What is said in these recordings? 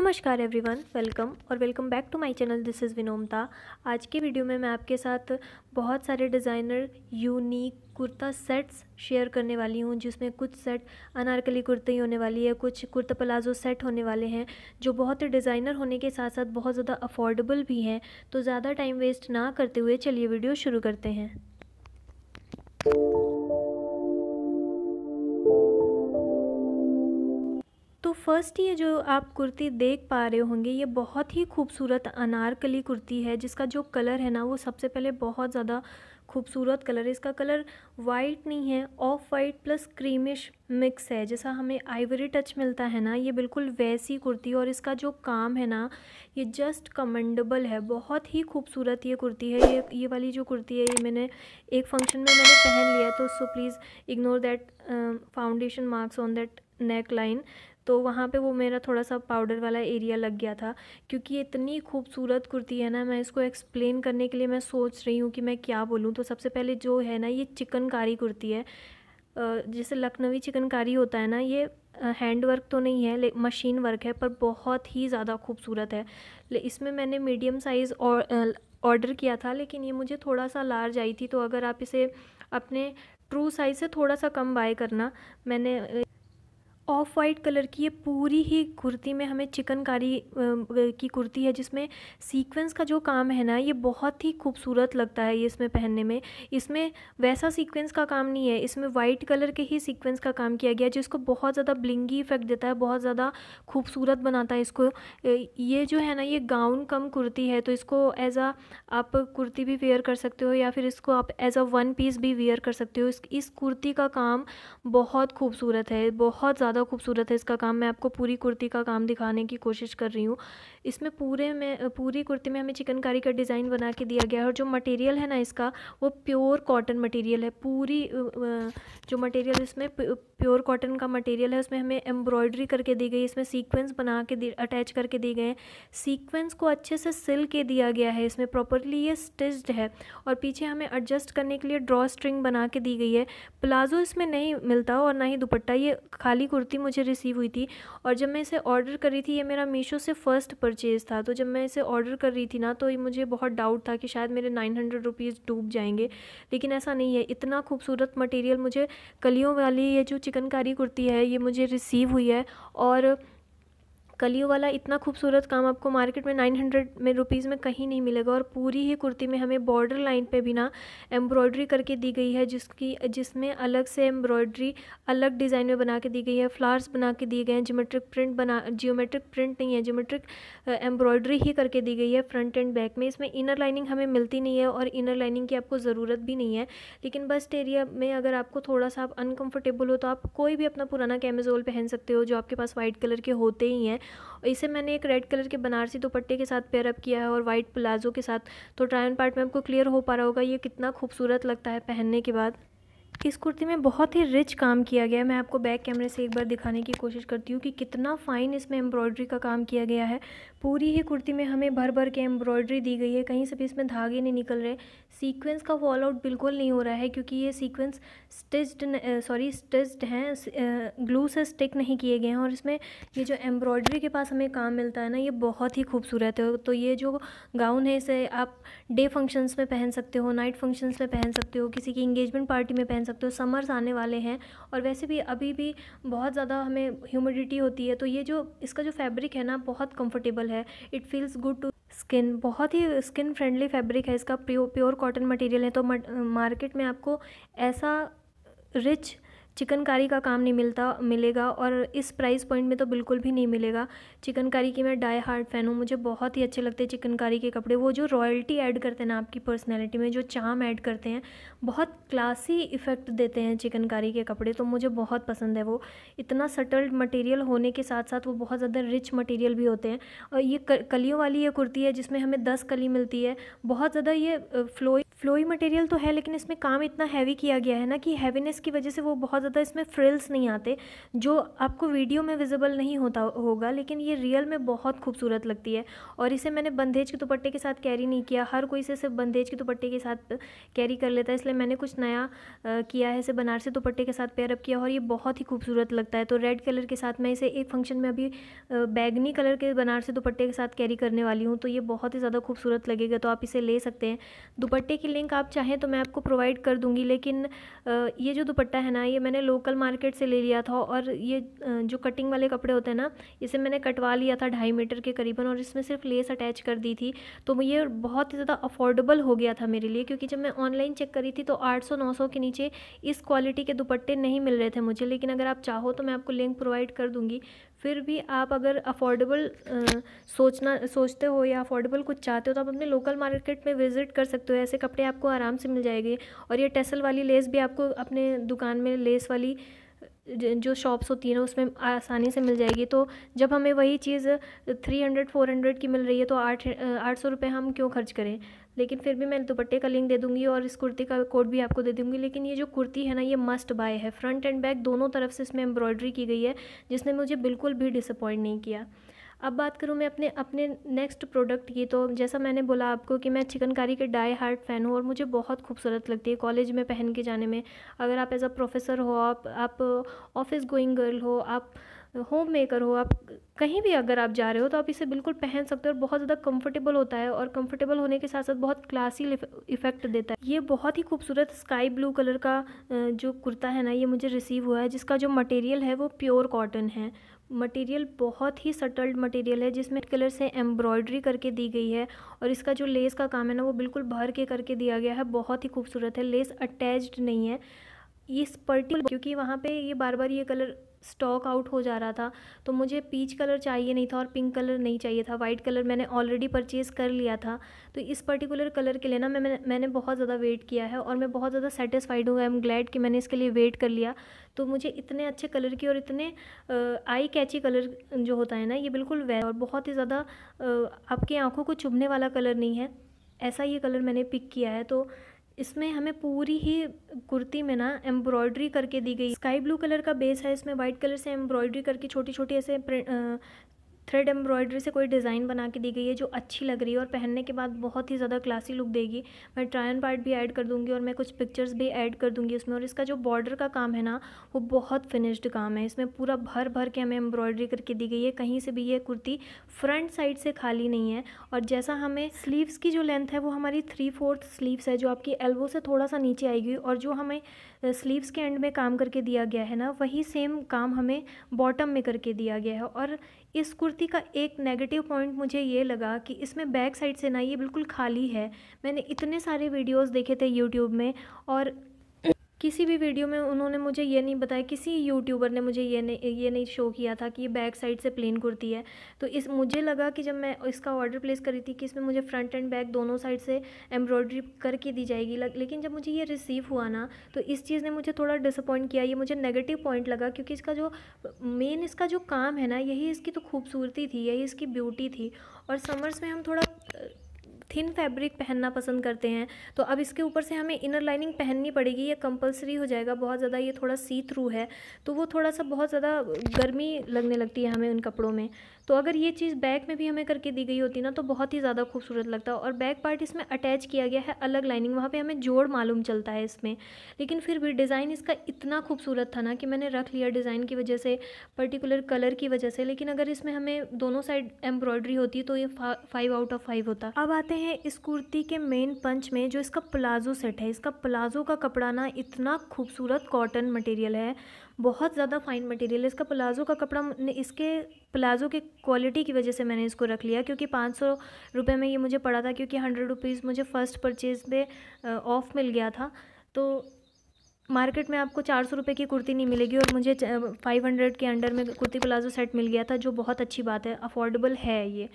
नमस्कार everyone welcome और welcome back to my channel this is Vinamrata आज के वीडियो में मैं आपके साथ बहुत सारे डिज़ाइनर यूनिक कुर्ता सेट्स शेयर करने वाली हूँ जिसमें कुछ सेट अनारकली कुर्ते ही होने वाली है कुछ कुर्ता प्लाजो सेट होने वाले हैं जो बहुत डिज़ाइनर होने के साथ साथ बहुत ज़्यादा अफोर्डेबल भी हैं तो ज़्यादा टाइम वेस्ट ना करते हुए चलिए वीडियो शुरू करते हैं तो फर्स्ट ये जो आप कुर्ती देख पा रहे होंगे ये बहुत ही खूबसूरत अनारकली कुर्ती है जिसका जो कलर है ना वो सबसे पहले बहुत ज़्यादा खूबसूरत कलर है इसका कलर वाइट नहीं है off white plus creamish mix है जैसा हमें आइवरी टच मिलता है ना ये बिल्कुल वैसी कुर्ती और इसका जो काम है ना ये जस्ट कमेंडेबल है बहुत ही खूबसूरत ये कुर्ती है ये ये वाली जो कुर्ती है ये मैंने एक फंक्शन में मैंने पहन लिया तो so please ignore that foundation marks on that neckline तो वहाँ पे वो मेरा थोड़ा सा पाउडर वाला एरिया लग गया था क्योंकि ये इतनी खूबसूरत कुर्ती है ना मैं इसको एक्सप्लेन करने के लिए मैं सोच रही हूँ कि मैं क्या बोलूँ तो सबसे पहले जो है ना ये चिकनकारी कुर्ती है जैसे लखनवी चिकनकारी होता है ना ये हैंड वर्क तो नहीं है मशीन वर्क है पर बहुत ही ज़्यादा खूबसूरत है इसमें मैंने मीडियम साइज़ और ऑर्डर किया था लेकिन ये मुझे थोड़ा सा लार्ज आई थी तो अगर आप इसे अपने ट्रू साइज़ से थोड़ा सा कम बाय करना मैंने ऑफ वाइट कलर की ये पूरी ही कुर्ती में हमें चिकनकारी की कुर्ती है जिसमें सीक्वेंस का जो काम है ना ये बहुत ही खूबसूरत लगता है ये इसमें पहनने में इसमें वैसा सीक्वेंस का काम नहीं है इसमें वाइट कलर के ही सीक्वेंस का काम किया गया है जिसको बहुत ज़्यादा ब्लिंगी इफेक्ट देता है बहुत ज़्यादा खूबसूरत बनाता है इसको ये जो है ना ये गाउन कम कुर्ती है तो इसको एज आ आप कुर्ती भी वेयर कर सकते हो या फिर इसको आप एज अ वन पीस भी वेयर कर सकते हो इस, इस कुर्ती का काम बहुत खूबसूरत है बहुत ज़्यादा ज़्यादा खूबसूरत है इसका काम मैं आपको पूरी कुर्ती का काम दिखाने की कोशिश कर रही हूँ इसमें पूरे में पूरी कुर्ती में हमें चिकनकारी का डिज़ाइन बना के दिया गया है और जो मटेरियल है ना इसका वो प्योर कॉटन मटेरियल है पूरी जो मटेरियल इसमें प्योर कॉटन का मटेरियल है उसमें हमें एम्ब्रॉयडरी करके दी गई इसमें सीक्वेंस बना के अटैच करके दिए गए सीक्वेंस को अच्छे से सिल के दिया गया है इसमें प्रॉपरली ये स्टिच्ड है और पीछे हमें एडजस्ट करने के लिए ड्रॉ स्ट्रिंग बना के दी गई है प्लाजो इसमें नहीं मिलता और ना ही दुपट्टा ये खाली कुर्ती कुर्ती मुझे रिसीव हुई थी और जब मैं इसे ऑर्डर कर रही थी ये मेरा मीशो से फ़र्स्ट परचेज़ था तो जब मैं इसे ऑर्डर कर रही थी ना तो मुझे बहुत डाउट था कि शायद मेरे नाइन हंड्रेड रुपीज़ डूब जाएंगे लेकिन ऐसा नहीं है इतना खूबसूरत मटेरियल मुझे कलियों वाली ये जो चिकनकारी कुर्ती है ये मुझे रिसीव हुई है और कलियों वाला इतना खूबसूरत काम आपको मार्केट में नाइन हंड्रेड में रुपीज़ में कहीं नहीं मिलेगा और पूरी ही कुर्ती में हमें बॉर्डर लाइन पे भी ना एम्ब्रॉयड्री करके दी गई है जिसकी जिसमें अलग से एम्ब्रॉयड्री अलग डिज़ाइन में बना के दी गई है फ्लावर्स बना के दिए गए हैं जोमेट्रिक प्रिंट बना जियोमेट्रिक प्रिंट नहीं है जोमेट्रिक एम्ब्रॉयड्री ही करके दी गई है फ्रंट एंड बैक में इसमें इनर लाइनिंग हमें मिलती नहीं है और इनर लाइनिंग की आपको ज़रूरत भी नहीं है लेकिन बस्ट एरिया में अगर आपको थोड़ा सा आप अनकम्फर्टेबल हो तो आप कोई भी अपना पुराना कैमेजोल पहन सकते हो जो आपके पास वाइट कलर के होते ही हैं इसे मैंने एक रेड कलर के बनारसी दुपट्टे के साथ पेयरअप किया है और वाइट प्लाजो के साथ तो ट्रायन पार्ट में आपको क्लियर हो पा रहा होगा ये कितना खूबसूरत लगता है पहनने के बाद इस कुर्ती में बहुत ही रिच काम किया गया है मैं आपको बैक कैमरे से एक बार दिखाने की कोशिश करती हूँ कि कितना फ़ाइन इसमें एम्ब्रॉयड्री का काम किया गया है पूरी ही कुर्ती में हमें भर भर के एम्ब्रॉयड्री दी गई है कहीं से भी इसमें धागे नहीं निकल रहे सीक्वेंस का फॉल आउट बिल्कुल नहीं हो रहा है क्योंकि ये सीक्वेंस स्टिच्ड सॉरी स्टिच्ड हैं ग्लू से स्टिक नहीं किए गए हैं और इसमें ये जो एम्ब्रॉयड्री के पास हमें काम मिलता है ना ये बहुत ही खूबसूरत है तो ये जो गाउन है इसे आप डे फंक्शंस में पहन सकते हो नाइट फंक्शंस में पहन सकते हो किसी की इंगेजमेंट पार्टी में पहन सकते हो समर्स आने वाले हैं और वैसे भी अभी भी बहुत ज़्यादा हमें ह्यूमिडिटी होती है तो ये जो इसका जो फैब्रिक है ना बहुत कंफर्टेबल है it feels good to skin बहुत ही स्किन फ्रेंडली फैब्रिक है इसका प्योर प्योर कॉटन मटेरियल है तो मार्केट में आपको ऐसा रिच चिकनकारी का काम नहीं मिलता मिलेगा और इस प्राइस पॉइंट में तो बिल्कुल भी नहीं मिलेगा चिकनकारी की मैं डाई हार्ड फ़ैन हूँ मुझे बहुत ही अच्छे लगते हैं चिकनकारी के कपड़े वो जो रॉयल्टी ऐड करते हैं ना आपकी पर्सनैलिटी में जो चाम ऐड करते हैं बहुत क्लासी इफ़ेक्ट देते हैं चिकनकारी के कपड़े तो मुझे बहुत पसंद है वो इतना सटल मटेरियल होने के साथ साथ वो बहुत ज़्यादा रिच मटेरियल भी होते हैं और ये कलियों वाली ये कुर्ती है जिसमें हमें दस कली मिलती है बहुत ज़्यादा ये फ्लोई फ्लोई मटेरियल तो है लेकिन इसमें काम इतना हैवी किया गया है ना कि हैवीनेस की वजह से वो बहुत ज़्यादा इसमें फ्रिल्स नहीं आते जो आपको वीडियो में विजिबल नहीं होता होगा लेकिन ये रियल में बहुत खूबसूरत लगती है और इसे मैंने बंदेज के दुपट्टे के साथ कैरी नहीं किया हर कोई इसे सिर्फ बंदेज के दुपट्टे के साथ कैरी कर लेता है इसलिए मैंने कुछ नया किया है इसे बनारसी दुपट्टे के साथ पेयरअप किया और ये बहुत ही खूबसूरत लगता है तो रेड कलर के साथ मैं इसे एक फंक्शन में अभी बैगनी कलर के बनारसी दुपट्टे के साथ कैरी करने वाली हूँ तो ये बहुत ही ज़्यादा खूबसूरत लगेगा तो आप इसे ले सकते हैं दुपट्टे की की लिंक आप चाहें तो मैं आपको प्रोवाइड कर दूँगी लेकिन ये जो दुपट्टा है ना ये मैंने लोकल मार्केट से ले लिया था और ये जो कटिंग वाले कपड़े होते हैं ना इसे मैंने कटवा लिया था ढाई मीटर के करीबन और इसमें सिर्फ लेस अटैच कर दी थी तो ये बहुत ही ज़्यादा अफोर्डेबल हो गया था मेरे लिए क्योंकि जब मैं ऑनलाइन चेक करी थी तो आठ सौ नौ सौ के नीचे इस क्वालिटी के दुपट्टे नहीं मिल रहे थे मुझे लेकिन अगर आप चाहो तो मैं आपको लिंक प्रोवाइड कर दूँगी फिर भी आप अगर अफोर्डेबल सोचना सोचते हो या अफोर्डेबल कुछ चाहते हो तो आप अपने लोकल मार्केट में विज़िट कर सकते हो ऐसे कपड़े आपको आराम से मिल जाएंगे और ये टेसल वाली लेस भी आपको अपने दुकान में लेस वाली जो शॉप्स होती है ना उसमें आसानी से मिल जाएगी तो जब हमें वही चीज़ थ्री हंड्रेड फोर हंड्रेड की मिल रही है तो आठ आठ सौ रुपये हम क्यों खर्च करें लेकिन फिर भी मैं दुपट्टे का लिंक दे दूँगी और इस कुर्ती का कोड भी आपको दे दूँगी लेकिन ये जो कुर्ती है ना ये मस्ट बाय है फ्रंट एंड बैक दोनों तरफ से इसमें एम्ब्रॉयडरी की गई है जिसने मुझे बिल्कुल भी डिसअपॉइंट नहीं किया अब बात करूँ मैं अपने अपने नेक्स्ट प्रोडक्ट की तो जैसा मैंने बोला आपको कि मैं चिकनकारी के डाई हार्ट फ़ैन हूँ और मुझे बहुत खूबसूरत लगती है कॉलेज में पहन के जाने में अगर आप एज अ प्रोफेसर हो आप आप ऑफिस गोइंग गर्ल हो आप होम मेकर हो आप कहीं भी अगर आप जा रहे हो तो आप इसे बिल्कुल पहन सकते हो और बहुत ज़्यादा कंफर्टेबल होता है और कंफर्टेबल होने के साथ साथ बहुत क्लासी इफेक्ट देता है ये बहुत ही खूबसूरत स्काई ब्लू कलर का जो कुर्ता है ना ये मुझे रिसीव हुआ है जिसका जो मटेरियल है वो प्योर कॉटन है मटेरियल बहुत ही सटल्ड मटेरियल है जिसमें कलर से एम्ब्रॉयडरी करके दी गई है और इसका जो लेस का काम है ना वो बिल्कुल भर के करके दिया गया है बहुत ही खूबसूरत है लेस अटैच्ड नहीं है इस पर्टिकुलर क्योंकि वहाँ पे ये बार बार ये कलर स्टॉक आउट हो जा रहा था तो मुझे पीच कलर चाहिए नहीं था और पिंक कलर नहीं चाहिए था वाइट कलर मैंने ऑलरेडी परचेज़ कर लिया था तो इस पर्टिकुलर कलर के लिए ना मैं मैंने बहुत ज़्यादा वेट किया है और मैं बहुत ज़्यादा सेटिस्फाइड हूँ आई एम ग्लैड कि मैंने इसके लिए वेट कर लिया तो मुझे इतने अच्छे कलर की और इतने आई कैची कलर जो होता है ना ये बिल्कुल वे और बहुत ही ज़्यादा आपकी आँखों को चुभने वाला कलर नहीं है ऐसा ये कलर मैंने पिक किया है तो इसमें हमें पूरी ही कुर्ती में ना एम्ब्रॉयडरी करके दी गई स्काई ब्लू कलर का बेस है इसमें व्हाइट कलर से एम्ब्रॉयडरी करके छोटी छोटी ऐसे थ्रेड एम्ब्रॉयडरी से कोई डिज़ाइन बना के दी गई है जो अच्छी लग रही है और पहनने के बाद बहुत ही ज़्यादा क्लासी लुक देगी मैं ट्रायन पार्ट भी ऐड कर दूँगी और मैं कुछ पिक्चर्स भी ऐड कर दूँगी उसमें और इसका जो बॉर्डर का काम है ना वो बहुत फिनिश्ड काम है इसमें पूरा भर भर के हमें एम्ब्रॉयडरी करके दी गई है कहीं से भी ये कुर्ती फ्रंट साइड से खाली नहीं है और जैसा हमें स्लीव्स की जो लेंथ है वो हमारी थ्री फोर्थ स्लीव्स है जो आपकी एल्बो से थोड़ा सा नीचे आएगी और जो हमें स्लीव्स के एंड में काम करके दिया गया है ना वही सेम काम हमें बॉटम में करके दिया गया है और इस कुर्ती कुर्ती का एक नेगेटिव पॉइंट मुझे ये लगा कि इसमें बैक साइड से ना ये बिल्कुल खाली है मैंने इतने सारे वीडियोस देखे थे यूट्यूब में और किसी भी वीडियो में उन्होंने मुझे ये नहीं बताया किसी यूट्यूबर ने मुझे ये नहीं ये नहीं शो किया था कि ये बैक साइड से प्लेन कुर्ती है तो इस मुझे लगा कि जब मैं इसका ऑर्डर प्लेस करी थी कि इसमें मुझे फ्रंट एंड बैक दोनों साइड से एम्ब्रॉयडरी करके दी जाएगी लेकिन जब मुझे ये रिसीव हुआ ना तो इस चीज़ ने मुझे थोड़ा डिसअपॉइंट किया ये मुझे नेगेटिव पॉइंट लगा क्योंकि इसका जो मेन इसका जो काम है ना यही इसकी तो खूबसूरती थी यही इसकी ब्यूटी थी और समर्स में हम थोड़ा थिन फैब्रिक पहनना पसंद करते हैं तो अब इसके ऊपर से हमें इनर लाइनिंग पहननी पड़ेगी ये कंपलसरी हो जाएगा बहुत ज़्यादा ये थोड़ा सी थ्रू है तो वो थोड़ा सा बहुत ज़्यादा गर्मी लगने लगती है हमें उन कपड़ों में तो अगर ये चीज़ बैक में भी हमें करके दी गई होती ना तो बहुत ही ज़्यादा खूबसूरत लगता और बैक पार्ट इसमें अटैच किया गया है अलग लाइनिंग वहाँ पर हमें जोड़ मालूम चलता है इसमें लेकिन फिर भी डिज़ाइन इसका इतना खूबसूरत था ना कि मैंने रख लिया डिज़ाइन की वजह से पर्टिकुलर कलर की वजह से लेकिन अगर इसमें हमें दोनों साइड एम्ब्रॉयडरी होती तो ये फाइव आउट ऑफ फाइव होता अब आते हैं इस कुर्ती के मेन पंच में जो इसका प्लाजो सेट है इसका प्लाजो का कपड़ा ना इतना खूबसूरत कॉटन मटेरियल है बहुत ज़्यादा फाइन मटेरियल है इसका प्लाजो का कपड़ा इसके प्लाजो के क्वालिटी की वजह से मैंने इसको रख लिया क्योंकि पाँच सौ रुपये में ये मुझे पड़ा था क्योंकि हंड्रेड रुपीज़ मुझे फ़र्स्ट परचेज़ पे ऑफ़ मिल गया था तो मार्केट में आपको चार सौ रुपये की कुर्ती नहीं मिलेगी और मुझे फाइव हंड्रेड के अंडर में कुर्ती प्लाजो सेट मिल गया था जो बहुत अच्छी बात है अफोर्डेबल है ये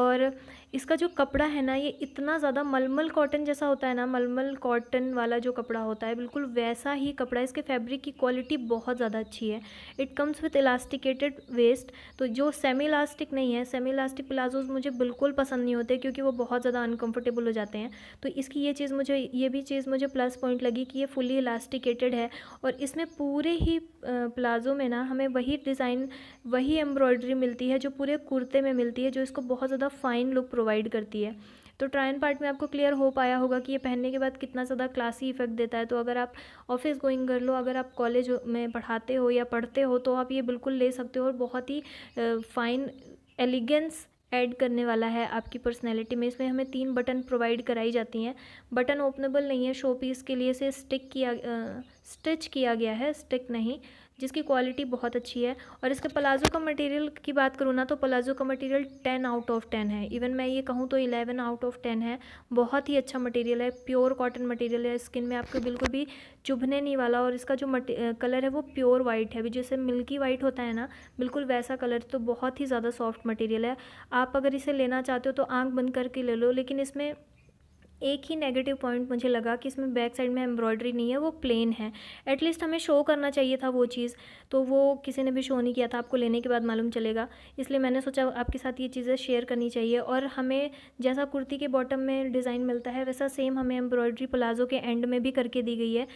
और इसका जो कपड़ा है ना ये इतना ज़्यादा मलमल कॉटन जैसा होता है ना मलमल कॉटन वाला जो कपड़ा होता है बिल्कुल वैसा ही कपड़ा इसके फैब्रिक की क्वालिटी बहुत ज़्यादा अच्छी है it comes with elasticated waist तो जो सेमी इलास्टिक नहीं है सेमी इलास्टिक प्लाजोज मुझे बिल्कुल पसंद नहीं होते क्योंकि वो बहुत ज़्यादा अनकम्फर्टेबल हो जाते हैं तो इसकी ये चीज़ मुझे ये भी चीज़ मुझे प्लस पॉइंट लगी कि ये फुली इलास्टिकेटेड है और इसमें पूरे ही प्लाजो में ना हमें वही डिज़ाइन वही एम्ब्रॉयडरी मिलती है जो पूरे कुर्ते में मिलती है जो इसको बहुत ज़्यादा फाइन लुक प्रोवाइड करती है तो ट्रायन पार्ट में आपको क्लियर हो पाया होगा कि ये पहनने के बाद कितना ज़्यादा क्लासी इफेक्ट देता है तो अगर आप ऑफिस गोइंग कर लो अगर आप कॉलेज में पढ़ाते हो या पढ़ते हो तो आप ये बिल्कुल ले सकते हो और बहुत ही फ़ाइन एलिगेंस ऐड करने वाला है आपकी पर्सनैलिटी में इसमें हमें तीन बटन प्रोवाइड कराई जाती हैं बटन ओपनेबल नहीं है शो पीस के लिए से स्टिक किया स्टिच किया गया है स्टिक नहीं जिसकी क्वालिटी बहुत अच्छी है और इसके प्लाज़ो का मटेरियल की बात करूँ ना तो प्लाज़ो का material ten out of ten है इवन मैं ये कहूँ तो इलेवन आउट ऑफ टेन है बहुत ही अच्छा मटेरियल है प्योर कॉटन मटेरियल है स्किन में आपको बिल्कुल भी चुभने नहीं वाला और इसका जो कलर है वो प्योर वाइट है अभी जैसे मिल्की वाइट होता है ना बिल्कुल वैसा कलर तो बहुत ही ज़्यादा सॉफ्ट मटेरियल है आप अगर इसे लेना चाहते हो तो आँख बंद करके ले लो लेकिन इसमें एक ही नेगेटिव पॉइंट मुझे लगा कि इसमें बैक साइड में एम्ब्रॉयडरी नहीं है वो प्लेन है एटलीस्ट हमें शो करना चाहिए था वो चीज़ तो वो किसी ने भी शो नहीं किया था आपको लेने के बाद मालूम चलेगा इसलिए मैंने सोचा आपके साथ ये चीज़ें शेयर करनी चाहिए और हमें जैसा कुर्ती के बॉटम में डिज़ाइन मिलता है वैसा सेम हमें एम्ब्रॉयड्री प्लाजो के एंड में भी करके दी गई है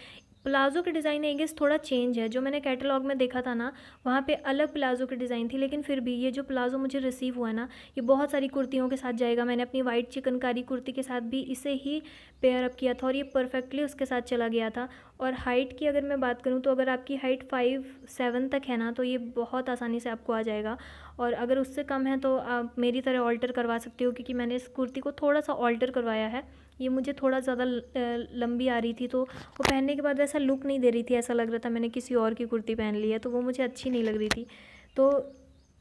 प्लाज़ो के डिज़ाइन इस थोड़ा चेंज है जो मैंने कैटलॉग में देखा था ना वहाँ पे अलग प्लाज़ो की डिज़ाइन थी लेकिन फिर भी ये जो प्लाज़ो मुझे रिसीव हुआ ना ये बहुत सारी कुर्तियों के साथ जाएगा मैंने अपनी वाइट चिकनकारी कुर्ती के साथ भी इसे ही पेयर अप किया था और ये परफेक्टली उसके साथ चला गया था और हाइट की अगर मैं बात करूँ तो अगर आपकी हाइट फाइव सेवन तक है ना तो ये बहुत आसानी से आपको आ जाएगा और अगर उससे कम है तो आप मेरी तरह ऑल्टर करवा सकते हो क्योंकि मैंने इस कुर्ती को थोड़ा सा ऑल्टर करवाया है ये मुझे थोड़ा ज़्यादा लंबी आ रही थी तो वो पहनने के बाद ऐसा लुक नहीं दे रही थी ऐसा लग रहा था मैंने किसी और की कुर्ती पहन ली है तो वो मुझे अच्छी नहीं लग रही थी तो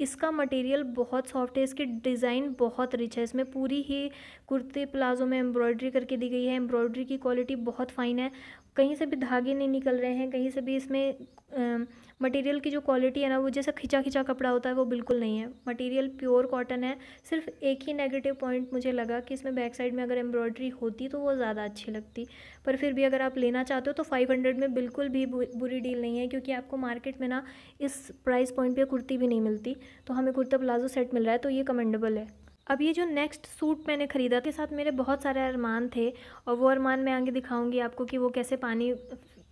इसका मटेरियल बहुत सॉफ्ट है इसकी डिज़ाइन बहुत रिच है इसमें पूरी ही कुर्ते प्लाजो में एम्ब्रॉयड्री करके दी गई है एम्ब्रॉयड्री की क्वालिटी बहुत फ़ाइन है कहीं से भी धागे नहीं निकल रहे हैं कहीं से भी इसमें आ, मटेरियल की जो क्वालिटी है ना वो जैसा खिंचा खिंचा कपड़ा होता है वो बिल्कुल नहीं है मटेरियल प्योर कॉटन है सिर्फ एक ही नेगेटिव पॉइंट मुझे लगा कि इसमें बैक साइड में अगर एम्ब्रॉयडरी होती तो वो ज़्यादा अच्छी लगती पर फिर भी अगर आप लेना चाहते हो तो फाइव हंड्रेड में बिल्कुल भी बुरी डील नहीं है क्योंकि आपको मार्केट में ना इस प्राइस पॉइंट पर कुर्ती भी नहीं मिलती तो हमें कुर्ता प्लाजो सेट मिल रहा है तो ये कमेंडेबल है अब ये जो नेक्स्ट सूट मैंने ख़रीदा के साथ मेरे बहुत सारे अरमान थे और वो अरमान मैं आगे दिखाऊंगी आपको कि वो कैसे पानी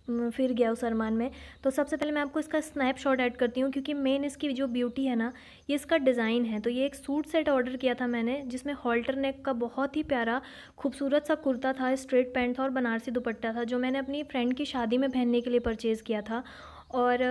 फिर गया उस अरमान में तो सबसे पहले मैं आपको इसका स्नैपशॉट ऐड करती हूँ क्योंकि मेन इसकी जो ब्यूटी है ना ये इसका डिज़ाइन है तो ये एक सूट सेट ऑर्डर किया था मैंने जिसमें हॉल्टर नेक का बहुत ही प्यारा खूबसूरत सा कुर्ता था स्ट्रेट पैंट था और बनारसी दुपट्टा था जो मैंने अपनी फ्रेंड की शादी में पहनने के लिए परचेज़ किया था और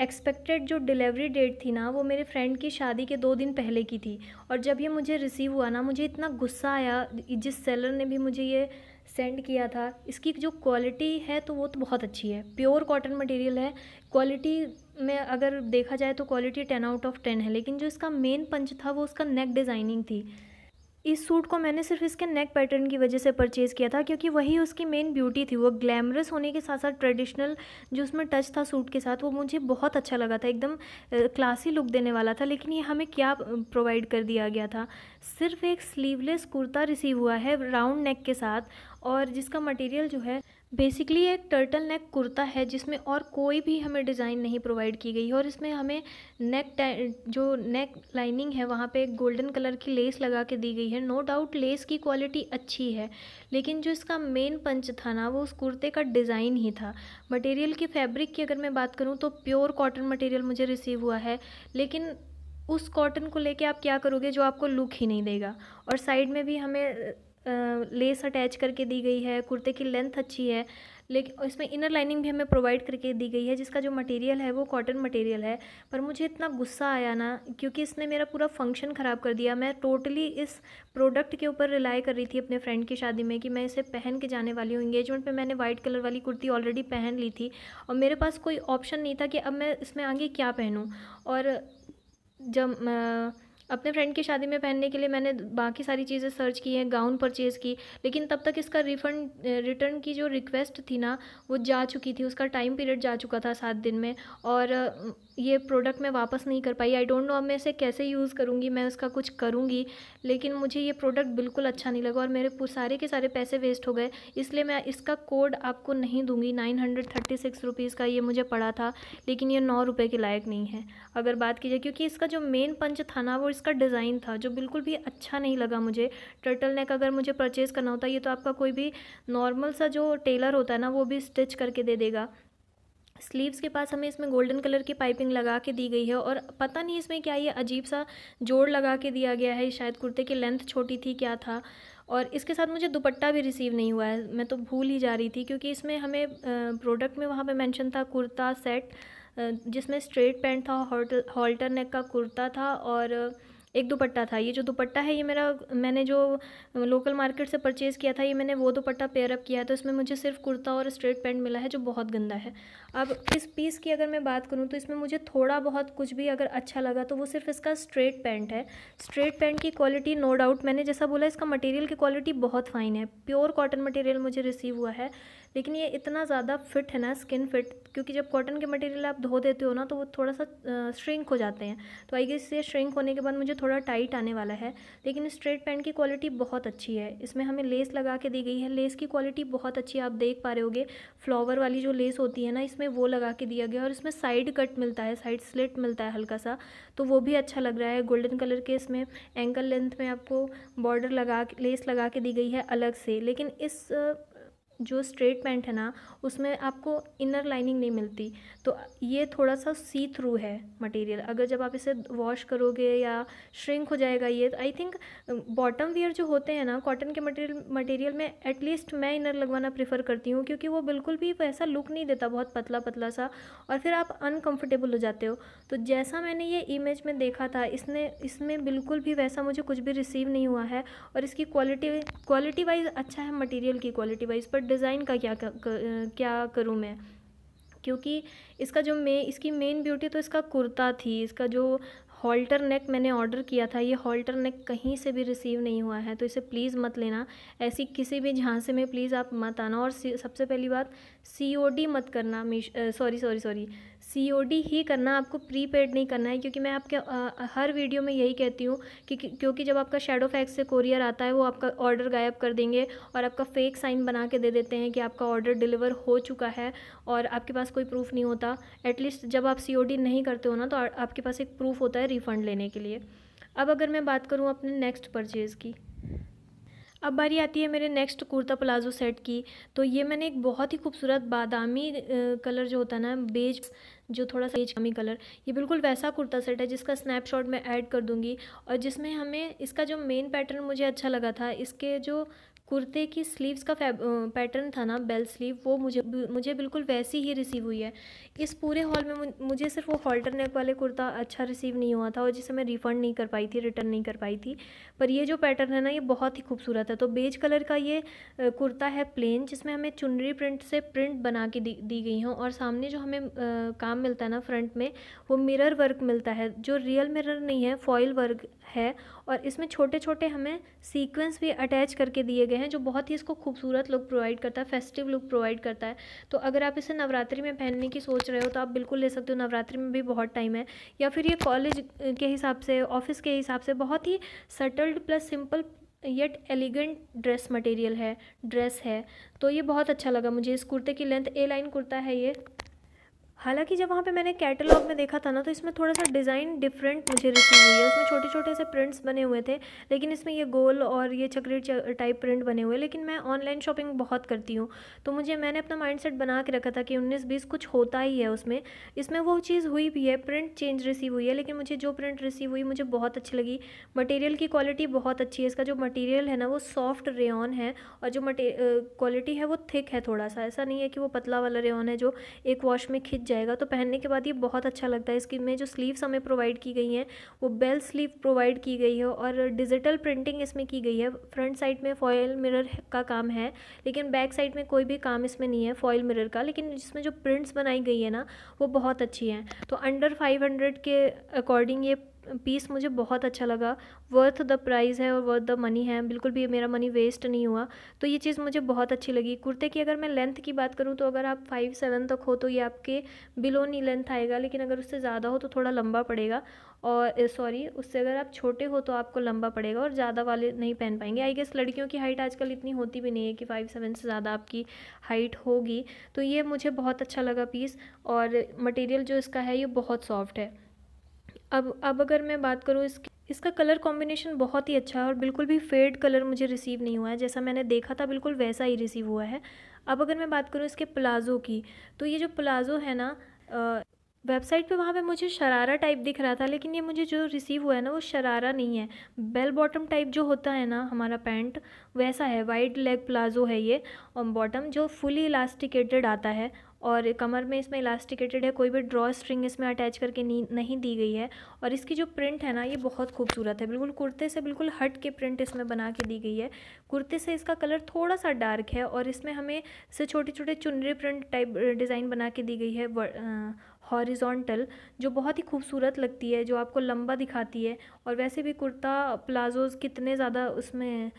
एक्सपेक्टेड जो डिलीवरी डेट थी ना वो मेरे फ्रेंड की शादी के दो दिन पहले की थी और जब ये मुझे रिसीव हुआ ना मुझे इतना गुस्सा आया जिस सेलर ने भी मुझे ये सेंड किया था इसकी जो क्वालिटी है तो वो तो बहुत अच्छी है प्योर कॉटन मटेरियल है क्वालिटी में अगर देखा जाए तो quality ten out of ten है लेकिन जो इसका मेन पंच था वो उसका नेक डिज़ाइनिंग थी इस सूट को मैंने सिर्फ इसके नेक पैटर्न की वजह से परचेज़ किया था क्योंकि वही उसकी मेन ब्यूटी थी वो ग्लैमरस होने के साथ साथ ट्रेडिशनल जो उसमें टच था सूट के साथ वो मुझे बहुत अच्छा लगा था एकदम क्लासी लुक देने वाला था लेकिन ये हमें क्या प्रोवाइड कर दिया गया था सिर्फ एक स्लीवलेस कुर्ता रिसीव हुआ है राउंड नेक के साथ और जिसका मटेरियल जो है बेसिकली एक टर्टल नेक कुर्ता है जिसमें और कोई भी हमें डिज़ाइन नहीं प्रोवाइड की गई है और इसमें हमें नेक जो नेक लाइनिंग है वहाँ पे एक गोल्डन कलर की लेस लगा के दी गई है नो डाउट लेस की क्वालिटी अच्छी है लेकिन जो इसका मेन पंच था ना वो उस कुर्ते का डिज़ाइन ही था मटेरियल की फैब्रिक की अगर मैं बात करूँ तो प्योर कॉटन मटेरियल मुझे रिसीव हुआ है लेकिन उस कॉटन को लेके आप क्या करोगे जो आपको लुक ही नहीं देगा और साइड में भी हमें लेस अटैच करके दी गई है कुर्ते की लेंथ अच्छी है लेकिन इसमें इनर लाइनिंग भी हमें प्रोवाइड करके दी गई है जिसका जो मटेरियल है वो कॉटन मटेरियल है पर मुझे इतना गुस्सा आया ना क्योंकि इसने मेरा पूरा फंक्शन ख़राब कर दिया मैं टोटली इस प्रोडक्ट के ऊपर रिलाई कर रही थी अपने फ्रेंड की शादी में कि मैं इसे पहन के जाने वाली हूँ इंगेजमेंट पर मैंने वाइट कलर वाली कुर्ती ऑलरेडी पहन ली थी और मेरे पास कोई ऑप्शन नहीं था कि अब मैं इसमें आगे क्या पहनूँ और जब अपने फ्रेंड की शादी में पहनने के लिए मैंने बाकी सारी चीज़ें सर्च की हैं गाउन परचेज़ की लेकिन तब तक इसका रिफंड रिटर्न की जो रिक्वेस्ट थी ना वो जा चुकी थी उसका टाइम पीरियड जा चुका था सात दिन में और ये प्रोडक्ट मैं वापस नहीं कर पाई आई डोंट नो अब मैं इसे कैसे यूज़ करूँगी मैं उसका कुछ करूँगी लेकिन मुझे ये प्रोडक्ट बिल्कुल अच्छा नहीं लगा और मेरे सारे के सारे पैसे वेस्ट हो गए इसलिए मैं इसका कोड आपको नहीं दूँगी nine hundred thirty six rupees का ये मुझे पड़ा था लेकिन ये नौ रुपये के लायक नहीं है अगर बात की जाए क्योंकि इसका जो मेन पंच था ना वो इसका डिज़ाइन था जो बिल्कुल भी अच्छा नहीं लगा मुझे टर्टल नेक अगर मुझे परचेज़ करना होता ये तो आपका कोई भी नॉर्मल सा जो टेलर होता है ना वो भी स्टिच करके दे देगा स्लीव्स के पास हमें इसमें गोल्डन कलर की पाइपिंग लगा के दी गई है और पता नहीं इसमें क्या ये अजीब सा जोड़ लगा के दिया गया है शायद कुर्ते की लेंथ छोटी थी क्या था और इसके साथ मुझे दुपट्टा भी रिसीव नहीं हुआ है मैं तो भूल ही जा रही थी क्योंकि इसमें हमें प्रोडक्ट में वहाँ पे मेंशन था कुर्ता सेट जिसमें स्ट्रेट पैंट था हॉल्टर नेक का कुर्ता था और एक दुपट्टा था ये जो दुपट्टा है ये मेरा मैंने जो लोकल मार्केट से परचेज़ किया था ये मैंने वो दुपट्टा पेयरअप किया है तो इसमें मुझे सिर्फ कुर्ता और स्ट्रेट पैंट मिला है जो बहुत गंदा है अब इस पीस की अगर मैं बात करूँ तो इसमें मुझे थोड़ा बहुत कुछ भी अगर अच्छा लगा तो वो सिर्फ इसका स्ट्रेट पैंट है स्ट्रेट पैंट की क्वालिटी नो डाउट मैंने जैसा बोला इसका मटेरियल की क्वालिटी बहुत फ़ाइन है प्योर कॉटन मटेरियल मुझे रिसीव हुआ है लेकिन ये इतना ज़्यादा फिट है ना स्किन फिट क्योंकि जब कॉटन के मटेरियल आप धो देते हो ना तो वो थोड़ा सा श्रिंक हो जाते हैं तो आई गेस ये श्रिंक होने के बाद मुझे थोड़ा टाइट आने वाला है लेकिन स्ट्रेट पैंट की क्वालिटी बहुत अच्छी है इसमें हमें लेस लगा के दी गई है लेस की क्वालिटी बहुत अच्छी है आप देख पा रहे होगे फ्लावर वाली जो लेस होती है ना इसमें वो लगा के दिया गया और इसमें साइड कट मिलता है साइड स्लिट मिलता है हल्का सा तो वो भी अच्छा लग रहा है गोल्डन कलर के इसमें एंकल लेंथ में आपको बॉर्डर लगा लेस लगा के दी गई है अलग से लेकिन इस जो स्ट्रेट पैंट है ना उसमें आपको इनर लाइनिंग नहीं मिलती तो ये थोड़ा सा सी थ्रू है मटेरियल अगर जब आप इसे वॉश करोगे या श्रिंक हो जाएगा ये तो आई थिंक बॉटम वियर जो होते हैं ना कॉटन के मटेरियल मटेरियल में एटलीस्ट मैं इनर लगवाना प्रेफर करती हूँ क्योंकि वो बिल्कुल भी वैसा लुक नहीं देता बहुत पतला पतला सा और फिर आप अनकम्फर्टेबल हो जाते हो तो जैसा मैंने ये इमेज में देखा था इसने इसमें बिल्कुल भी वैसा मुझे कुछ भी रिसीव नहीं हुआ है और इसकी क्वालिटी क्वालिटी वाइज अच्छा है मटेरियल की क्वालिटी वाइज पर डिज़ाइन का क्या क्या करूँ मैं क्योंकि इसका जो मे इसकी मेन ब्यूटी तो इसका कुर्ता थी इसका जो हॉल्टर नेक मैंने ऑर्डर किया था ये हॉल्टर नेक कहीं से भी रिसीव नहीं हुआ है तो इसे प्लीज़ मत लेना ऐसी किसी भी झांसे में प्लीज़ आप मत आना और सबसे पहली बात सी मत करना सॉरी सॉरी सॉरी सीओडी ही करना आपको प्रीपेड नहीं करना है क्योंकि मैं आपके आ, हर वीडियो में यही कहती हूँ कि क्योंकि जब आपका शेडो फैक्स से कोरियर आता है वो आपका ऑर्डर गायब कर देंगे और आपका फेक साइन बना के दे देते हैं कि आपका ऑर्डर डिलीवर हो चुका है और आपके पास कोई प्रूफ नहीं होता एटलीस्ट जब आप सी नहीं करते हो ना तो आपके पास एक प्रूफ होता है रिफ़ंड लेने के लिए अब अगर मैं बात करूँ अपने नेक्स्ट परचेज़ की अब बारी आती है मेरे नेक्स्ट कुर्ता प्लाजो सेट की तो ये मैंने एक बहुत ही खूबसूरत बादामी कलर जो होता है ना बेज जो थोड़ा सा एज कमी कलर ये बिल्कुल वैसा कुर्ता सेट है जिसका स्नैपशॉट मैं ऐड कर दूंगी और जिसमें हमें इसका जो मेन पैटर्न मुझे अच्छा लगा था इसके जो कुर्ते की स्लीव्स का पैटर्न था ना बेल स्लीव वो मुझे मुझे बिल्कुल वैसी ही रिसीव हुई है इस पूरे हॉल में मुझे सिर्फ वो हॉल्टर नेक वाले कुर्ता अच्छा रिसीव नहीं हुआ था और जिसे मैं रिफ़ंड नहीं कर पाई थी रिटर्न नहीं कर पाई थी पर ये जो पैटर्न है ना ये बहुत ही खूबसूरत है तो बेज कलर का ये कुर्ता है प्लेन जिसमें हमें चुनरी प्रिंट से प्रिंट बना के दी, दी गई हों और सामने जो हमें आ, काम मिलता है ना फ्रंट में वो मिरर वर्क मिलता है जो रियल मिरर नहीं है फॉयल वर्क है और इसमें छोटे छोटे हमें सीक्वेंस भी अटैच करके दिए गए गए हैं जो बहुत ही इसको खूबसूरत लुक प्रोवाइड करता है फेस्टिव लुक प्रोवाइड करता है तो अगर आप इसे नवरात्रि में पहनने की सोच रहे हो तो आप बिल्कुल ले सकते हो नवरात्रि में भी बहुत टाइम है या फिर ये कॉलेज के हिसाब से ऑफिस के हिसाब से बहुत ही subtle plus simple yet elegant dress material है ड्रेस है तो ये बहुत अच्छा लगा मुझे इस कुर्ते की लेंथ ए लाइन कुर्ता है ये हालांकि जब वहाँ पे मैंने कैटलॉग में देखा था ना तो इसमें थोड़ा सा डिज़ाइन डिफरेंट मुझे रिसीव हुई है उसमें छोटे छोटे से प्रिंट्स बने हुए थे लेकिन इसमें ये गोल और ये चक्रेट टाइप प्रिंट बने हुए लेकिन मैं ऑनलाइन शॉपिंग बहुत करती हूँ तो मुझे मैंने अपना सेट बना के रखा था कि उन्नीस बीस कुछ होता ही है उसमें इसमें वो चीज़ हुई भी है प्रिंट चेंज रिसीव हुई है लेकिन मुझे जो प्रिंट रिसीव हुई मुझे बहुत अच्छी लगी मटेरियल की क्वालिटी बहुत अच्छी है इसका जो मटेरियल है ना वो सॉफ्ट रेन है और जो मटे क्वालिटी है वो थिक है थोड़ा सा ऐसा नहीं है कि वो पतला वाला रेन है जो एक वॉश में खिंच जाएगा तो पहनने के बाद ये बहुत अच्छा लगता है इसकी में जो स्लीव्स हमें प्रोवाइड की गई हैं वो बेल स्लीव प्रोवाइड की गई है और डिजिटल प्रिंटिंग इसमें की गई है फ्रंट साइड में फॉयल मिरर का काम है लेकिन बैक साइड में कोई भी काम इसमें नहीं है फॉयल मिरर का लेकिन जिसमें जो प्रिंट्स बनाई गई है ना वो बहुत अच्छी हैं तो अंडर फाइव के अकॉर्डिंग ये पीस मुझे बहुत अच्छा लगा वर्थ द प्राइज़ है और वर्थ द मनी है बिल्कुल भी मेरा मनी वेस्ट नहीं हुआ तो ये चीज़ मुझे बहुत अच्छी लगी कुर्ते की अगर मैं लेंथ की बात करूँ तो अगर आप फाइव सेवन तक हो तो ये आपके बिलो नी लेंथ आएगा लेकिन अगर उससे ज़्यादा हो तो थोड़ा लंबा पड़ेगा और सॉरी उससे अगर आप छोटे हो तो आपको लंबा पड़ेगा और ज़्यादा वाले नहीं पहन पाएंगे आई गेस लड़कियों की हाइट आजकल इतनी होती भी नहीं है कि फाइव सेवन से ज़्यादा आपकी हाइट होगी तो ये मुझे बहुत अच्छा लगा पीस और मटेरियल जो इसका है ये बहुत सॉफ्ट है अब अब अगर मैं बात करूँ इसकी इसका कलर कॉम्बिनेशन बहुत ही अच्छा है और बिल्कुल भी फेड कलर मुझे रिसीव नहीं हुआ है जैसा मैंने देखा था बिल्कुल वैसा ही रिसीव हुआ है अब अगर मैं बात करूँ इसके प्लाज़ो की तो ये जो प्लाज़ो है ना वेबसाइट पे वहाँ पे मुझे शरारा टाइप दिख रहा था लेकिन ये मुझे जो रिसीव हुआ है ना वो शरारा नहीं है बेल बॉटम टाइप जो होता है ना हमारा पैंट वैसा है वाइड लेग प्लाजो है ये और बॉटम जो फुली इलास्टिकेटेड आता है और कमर में इसमें इलास्टिकेटेड है कोई भी ड्रॉ स्ट्रिंग इसमें अटैच करके नहीं दी गई है और इसकी जो प्रिंट है ना ये बहुत खूबसूरत है बिल्कुल कुर्ते से बिल्कुल हट के प्रिंट इसमें बना के दी गई है कुर्ते से इसका कलर थोड़ा सा डार्क है और इसमें हमें से छोटे छोटे चुनरी प्रिंट टाइप डिज़ाइन बना के दी गई है हॉरिजॉन्टल जो बहुत ही खूबसूरत लगती है जो आपको लंबा दिखाती है और वैसे भी कुर्ता प्लाजोज़ कितने ज़्यादा उसमें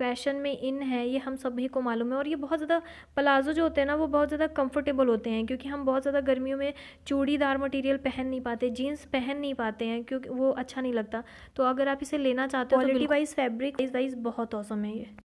फैशन में इन है ये हम सभी को मालूम है और ये बहुत ज़्यादा प्लाजो जो होते हैं ना वो बहुत ज़्यादा कंफर्टेबल होते हैं क्योंकि हम बहुत ज़्यादा गर्मियों में चूड़ीदार मटेरियल पहन नहीं पाते जीन्स पहन नहीं पाते हैं क्योंकि वो अच्छा नहीं लगता तो अगर आप इसे लेना चाहते हो क्वालिटी वाइज फैब्रिक वाइज बहुत औसम है ये